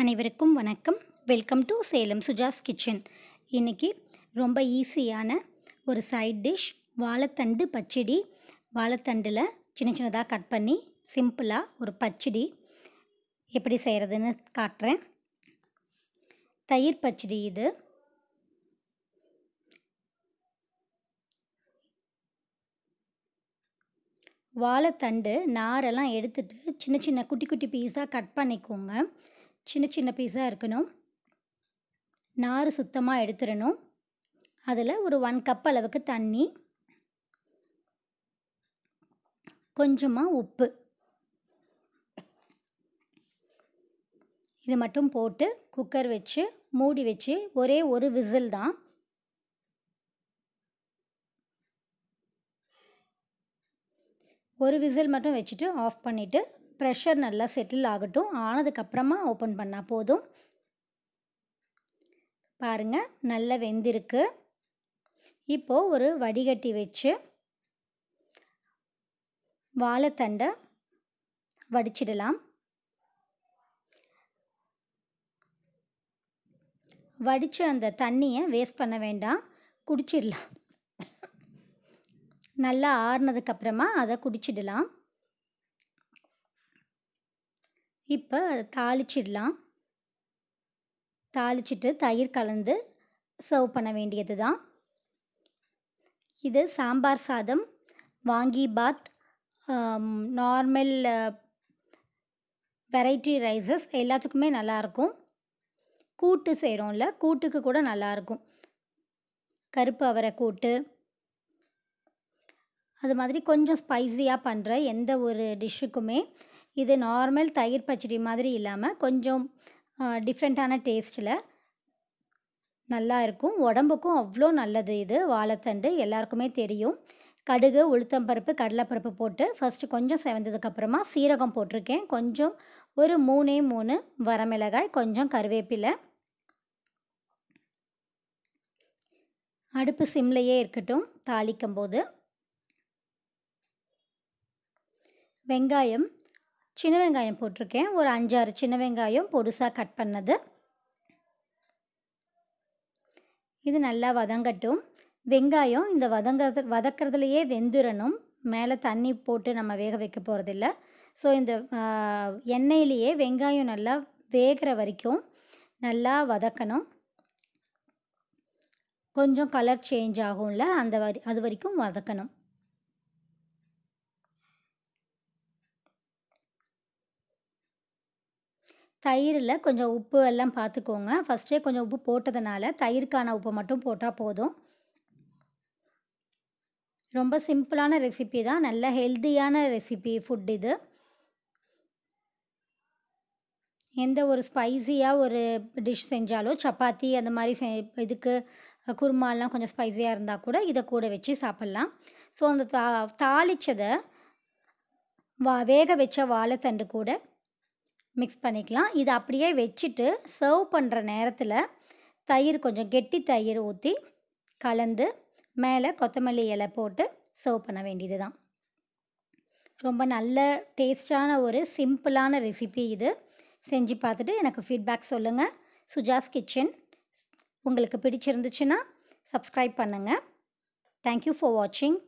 அனைவருக்கும் வணக்கம் welcome to Salem Suja's kitchen இன்றைக்கி ரொம்ப ஈஸியான ஒரு சைட் டிஷ் வாழைத்தண்டு பச்சடி வாழைத்தண்டில் சின்ன சின்னதாக கட் பண்ணி சிம்பிளாக ஒரு பச்சடி எப்படி செய்கிறதுன்னு காட்டுறேன் தயிர் பச்சடி இது வாழைத்தண்டு நாரெல்லாம் எடுத்துட்டு சின்ன சின்ன குட்டி குட்டி பீஸாக கட் பண்ணிக்கோங்க சின்ன சின்ன பீஸாக இருக்கணும் நார் சுத்தமாக எடுத்துடணும் அதில் ஒரு ஒன் கப் அளவுக்கு தண்ணி கொஞ்சமாக உப்பு இது மட்டும் போட்டு குக்கர் வச்சு மூடி வச்சு ஒரே ஒரு விசில் தான் ஒரு விசில் மட்டும் வச்சுட்டு ஆஃப் பண்ணிவிட்டு ப்ரெஷர் நல்லா செட்டில் ஆகட்டும் ஆனதுக்கப்புறமா ஓப்பன் பண்ணால் போதும் பாருங்கள் நல்லா வெந்திருக்கு இப்போது ஒரு வடிகட்டி வச்சு வாழைத்தண்டை வடிச்சிடலாம் வடித்த அந்த தண்ணியை வேஸ்ட் பண்ண வேண்டாம் குடிச்சிடலாம் நல்லா ஆறுனதுக்கப்புறமா அதை குடிச்சிடலாம் இப்போ அதை தாளிச்சிடலாம் தாளிச்சிட்டு தயிர் கலந்து சர்வ் பண்ண வேண்டியது தான் இது சாம்பார் சாதம் வாங்கி பாத் நார்மல் வெரைட்டி ரைஸஸ் எல்லாத்துக்குமே நல்லாயிருக்கும் கூட்டு செய்கிறோம்ல கூட்டுக்கு கூட நல்லாயிருக்கும் கருப்பு அவரை கூட்டு அது மாதிரி கொஞ்சம் ஸ்பைஸியாக பண்ணுற எந்த ஒரு டிஷ்ஷுக்குமே இது நார்மல் தயிர் பச்சடி மாதிரி இல்லாமல் கொஞ்சம் டிஃப்ரெண்ட்டான டேஸ்ட்டில் நல்லா இருக்கும் உடம்புக்கும் அவ்வளோ நல்லது இது வாழைத்தண்டு எல்லாருக்குமே தெரியும் கடுகு உளுத்தம்பருப்பு கடலைப்பருப்பு போட்டு ஃபஸ்ட்டு கொஞ்சம் செவந்ததுக்கப்புறமா சீரகம் போட்டிருக்கேன் கொஞ்சம் ஒரு மூணே மூணு வரமிளகாய் கொஞ்சம் கருவேப்பிலை அடுப்பு சிம்லையே இருக்கட்டும் தாளிக்கும் போது வெங்காயம் சின்ன வெங்காயம் போட்டிருக்கேன் ஒரு அஞ்சாறு சின்ன வெங்காயம் பொடுசாக கட் பண்ணது இது நல்லா வதங்கட்டும் வெங்காயம் இந்த வதங்கிறது வதக்கிறதுலையே வெந்துடணும் மேலே தண்ணி போட்டு நம்ம வேக வைக்க போகிறதில்ல ஸோ இந்த எண்ணெயிலேயே வெங்காயம் நல்லா வேகிற வரைக்கும் நல்லா வதக்கணும் கொஞ்சம் கலர் சேஞ்ச் ஆகும்ல அந்த வரி அது வரைக்கும் வதக்கணும் தயிரில் கொஞ்சம் உப்பு எல்லாம் பார்த்துக்கோங்க ஃபஸ்ட்டே கொஞ்சம் உப்பு போட்டதுனால தயிருக்கான உப்பு மட்டும் போட்டால் போதும் ரொம்ப சிம்பிளான ரெசிபி தான் நல்ல ஹெல்த்தியான ரெசிபி ஃபுட் இது எந்த ஒரு ஸ்பைஸியாக ஒரு டிஷ் செஞ்சாலோ சப்பாத்தி அந்த மாதிரி செ இதுக்கு குருமாலாம் கொஞ்சம் ஸ்பைஸியாக இருந்தால் கூட இதை கூட வச்சு சாப்பிட்லாம் ஸோ அந்த தா தாளித்ததை வா வேக வச்ச வாழைத்தண்டு கூட மிக்ஸ் பண்ணிக்கலாம் இது அப்படியே வச்சுட்டு சர்வ் பண்ணுற நேரத்தில் தயிர் கொஞ்சம் கெட்டி தயிர் ஊற்றி கலந்து மேலே கொத்தமல்லி இலை போட்டு சர்வ் பண்ண வேண்டியது தான் ரொம்ப நல்ல டேஸ்டான ஒரு சிம்பிளான ரெசிபி இது செஞ்சு பார்த்துட்டு எனக்கு ஃபீட்பேக் சொல்லுங்கள் சுஜாஸ் கிச்சன் உங்களுக்கு பிடிச்சிருந்துச்சுன்னா சப்ஸ்கிரைப் பண்ணுங்கள் தேங்க்யூ ஃபார் வாட்சிங்